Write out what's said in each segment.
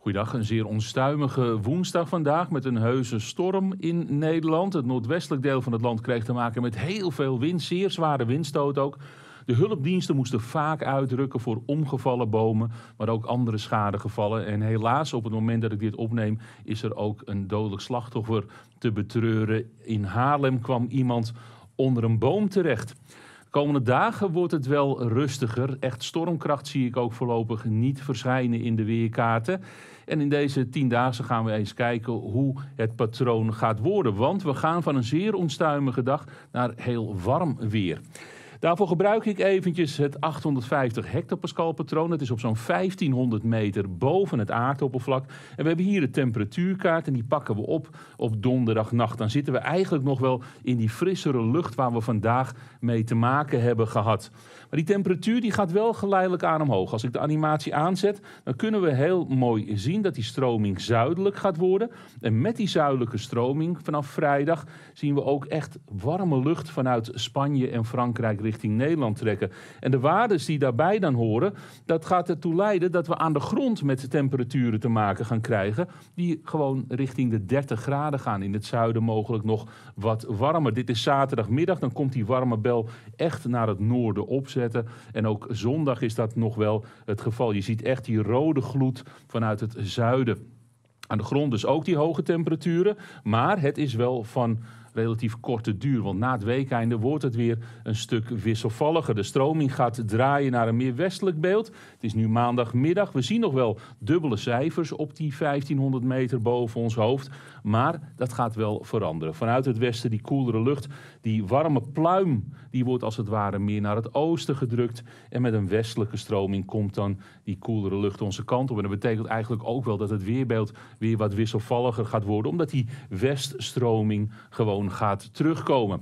Goedendag, een zeer onstuimige woensdag vandaag met een heuse storm in Nederland. Het noordwestelijk deel van het land kreeg te maken met heel veel wind, zeer zware windstoot ook. De hulpdiensten moesten vaak uitrukken voor omgevallen bomen, maar ook andere schadegevallen. En helaas, op het moment dat ik dit opneem, is er ook een dodelijk slachtoffer te betreuren. In Haarlem kwam iemand onder een boom terecht. Komende dagen wordt het wel rustiger. Echt stormkracht zie ik ook voorlopig niet verschijnen in de weerkaarten. En in deze tien dagen gaan we eens kijken hoe het patroon gaat worden. Want we gaan van een zeer onstuimige dag naar heel warm weer. Daarvoor gebruik ik eventjes het 850 hectopascal patroon. Dat is op zo'n 1500 meter boven het aardoppervlak. En we hebben hier de temperatuurkaart en die pakken we op op donderdagnacht. Dan zitten we eigenlijk nog wel in die frissere lucht waar we vandaag mee te maken hebben gehad. Maar die temperatuur die gaat wel geleidelijk aan omhoog. Als ik de animatie aanzet, dan kunnen we heel mooi zien dat die stroming zuidelijk gaat worden. En met die zuidelijke stroming vanaf vrijdag zien we ook echt warme lucht vanuit Spanje en Frankrijk richting Nederland trekken. En de waardes die daarbij dan horen, dat gaat ertoe leiden dat we aan de grond met de temperaturen te maken gaan krijgen. Die gewoon richting de 30 graden gaan. In het zuiden mogelijk nog wat warmer. Dit is zaterdagmiddag, dan komt die warme bel echt naar het noorden opzetten. En ook zondag is dat nog wel het geval. Je ziet echt die rode gloed vanuit het zuiden. Aan de grond dus ook die hoge temperaturen. Maar het is wel van relatief korte duur. Want na het weekeinde wordt het weer een stuk wisselvalliger. De stroming gaat draaien naar een meer westelijk beeld. Het is nu maandagmiddag. We zien nog wel dubbele cijfers op die 1500 meter boven ons hoofd. Maar dat gaat wel veranderen. Vanuit het westen die koelere lucht, die warme pluim, die wordt als het ware meer naar het oosten gedrukt. En met een westelijke stroming komt dan die koelere lucht onze kant op. En dat betekent eigenlijk ook wel dat het weerbeeld weer wat wisselvalliger gaat worden. Omdat die weststroming gewoon gaat terugkomen.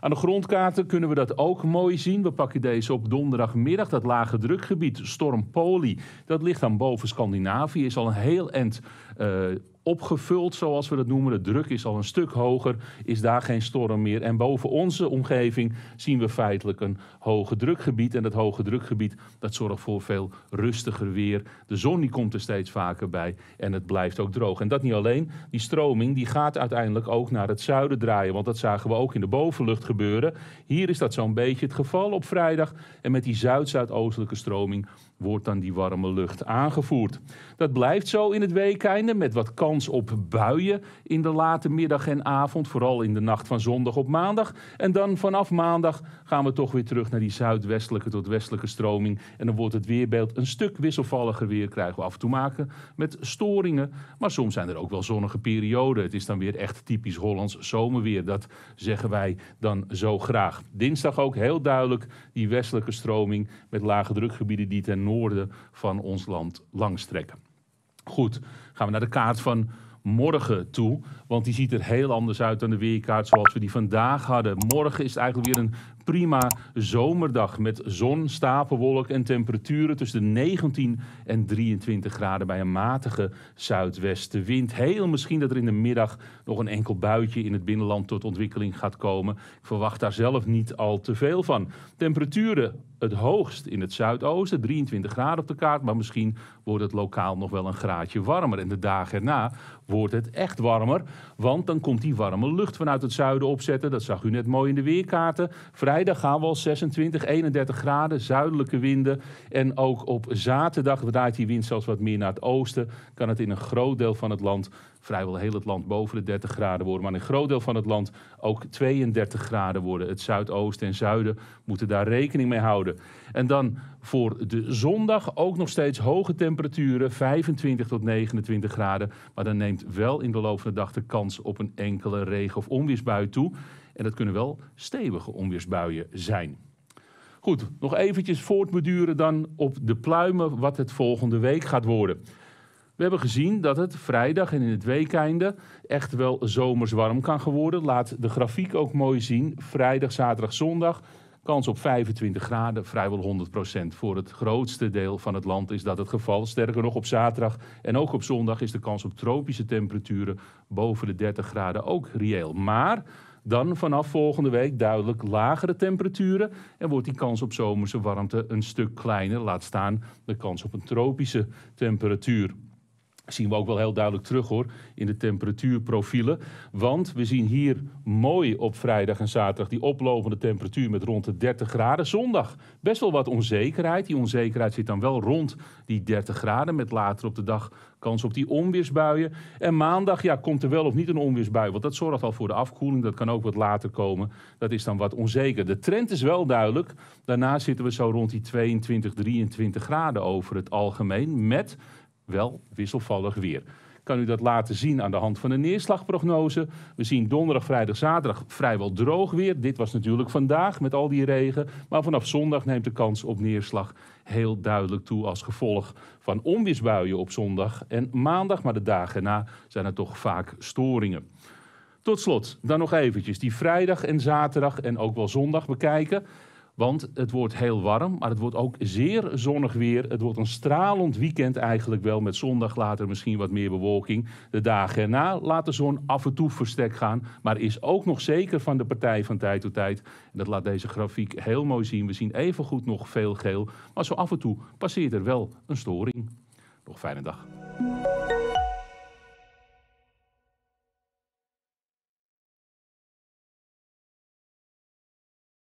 Aan de grondkaarten kunnen we dat ook mooi zien. We pakken deze op donderdagmiddag. Dat lage drukgebied, storm Poli, dat ligt dan boven Scandinavië. Is al een heel eind uh, opgevuld, zoals we dat noemen. De druk is al een stuk hoger, is daar geen storm meer. En boven onze omgeving zien we feitelijk een hoge drukgebied. En dat hoge drukgebied dat zorgt voor veel rustiger weer. De zon die komt er steeds vaker bij en het blijft ook droog. En dat niet alleen, die stroming die gaat uiteindelijk ook naar het zuiden draaien. Want dat zagen we ook in de bovenlucht gebeuren. Hier is dat zo'n beetje het geval op vrijdag. En met die zuid-zuidoostelijke stroming wordt dan die warme lucht aangevoerd. Dat blijft zo in het weekende met wat kans op buien in de late middag en avond, vooral in de nacht van zondag op maandag. En dan vanaf maandag gaan we toch weer terug naar die zuidwestelijke tot westelijke stroming en dan wordt het weerbeeld een stuk wisselvalliger weer, krijgen we af en toe maken met storingen, maar soms zijn er ook wel zonnige perioden. Het is dan weer echt typisch Hollands zomerweer, dat zeggen wij dan zo graag. Dinsdag ook heel duidelijk die westelijke stroming met lage drukgebieden die ten noorden noorden van ons land langstrekken. Goed, gaan we naar de kaart van morgen toe. Want die ziet er heel anders uit dan de weerkaart zoals we die vandaag hadden. Morgen is het eigenlijk weer een prima zomerdag met zon, stapelwolk en temperaturen tussen de 19 en 23 graden bij een matige zuidwestenwind. Heel misschien dat er in de middag nog een enkel buitje in het binnenland tot ontwikkeling gaat komen. Ik verwacht daar zelf niet al te veel van. Temperaturen het hoogst in het zuidoosten, 23 graden op de kaart, maar misschien wordt het lokaal nog wel een graadje warmer. En de dagen erna wordt het echt warmer, want dan komt die warme lucht vanuit het zuiden opzetten. Dat zag u net mooi in de weerkaarten vrijdag gaan we al 26, 31 graden, zuidelijke winden. En ook op zaterdag draait die wind zelfs wat meer naar het oosten. Kan het in een groot deel van het land, vrijwel heel het land, boven de 30 graden worden. Maar in een groot deel van het land ook 32 graden worden. Het zuidoosten en zuiden moeten daar rekening mee houden. En dan voor de zondag ook nog steeds hoge temperaturen, 25 tot 29 graden. Maar dan neemt wel in de loop van de dag de kans op een enkele regen- of onweersbui toe. En dat kunnen wel stevige onweersbuien zijn. Goed, nog eventjes voortbeduren dan op de pluimen wat het volgende week gaat worden. We hebben gezien dat het vrijdag en in het weekeinde echt wel zomers warm kan worden. Laat de grafiek ook mooi zien. Vrijdag, zaterdag, zondag Kans op 25 graden, vrijwel 100%. Voor het grootste deel van het land is dat het geval. Sterker nog, op zaterdag en ook op zondag is de kans op tropische temperaturen boven de 30 graden ook reëel. Maar dan vanaf volgende week duidelijk lagere temperaturen en wordt die kans op zomerse warmte een stuk kleiner. Laat staan de kans op een tropische temperatuur zien we ook wel heel duidelijk terug hoor in de temperatuurprofielen. Want we zien hier mooi op vrijdag en zaterdag die oplopende temperatuur met rond de 30 graden. Zondag best wel wat onzekerheid. Die onzekerheid zit dan wel rond die 30 graden met later op de dag kans op die onweersbuien. En maandag ja, komt er wel of niet een onweersbui, want dat zorgt al voor de afkoeling. Dat kan ook wat later komen. Dat is dan wat onzeker. De trend is wel duidelijk. Daarna zitten we zo rond die 22, 23 graden over het algemeen met wel wisselvallig weer. Ik kan u dat laten zien aan de hand van de neerslagprognose. We zien donderdag, vrijdag, zaterdag vrijwel droog weer. Dit was natuurlijk vandaag met al die regen. Maar vanaf zondag neemt de kans op neerslag heel duidelijk toe als gevolg van onweersbuien op zondag en maandag. Maar de dagen na zijn er toch vaak storingen. Tot slot, dan nog eventjes die vrijdag en zaterdag en ook wel zondag bekijken. Want het wordt heel warm, maar het wordt ook zeer zonnig weer. Het wordt een stralend weekend eigenlijk wel, met zondag later misschien wat meer bewolking. De dagen erna laat de zon af en toe verstek gaan, maar is ook nog zeker van de partij van tijd tot tijd. dat laat deze grafiek heel mooi zien. We zien evengoed nog veel geel, maar zo af en toe passeert er wel een storing. Nog fijne dag.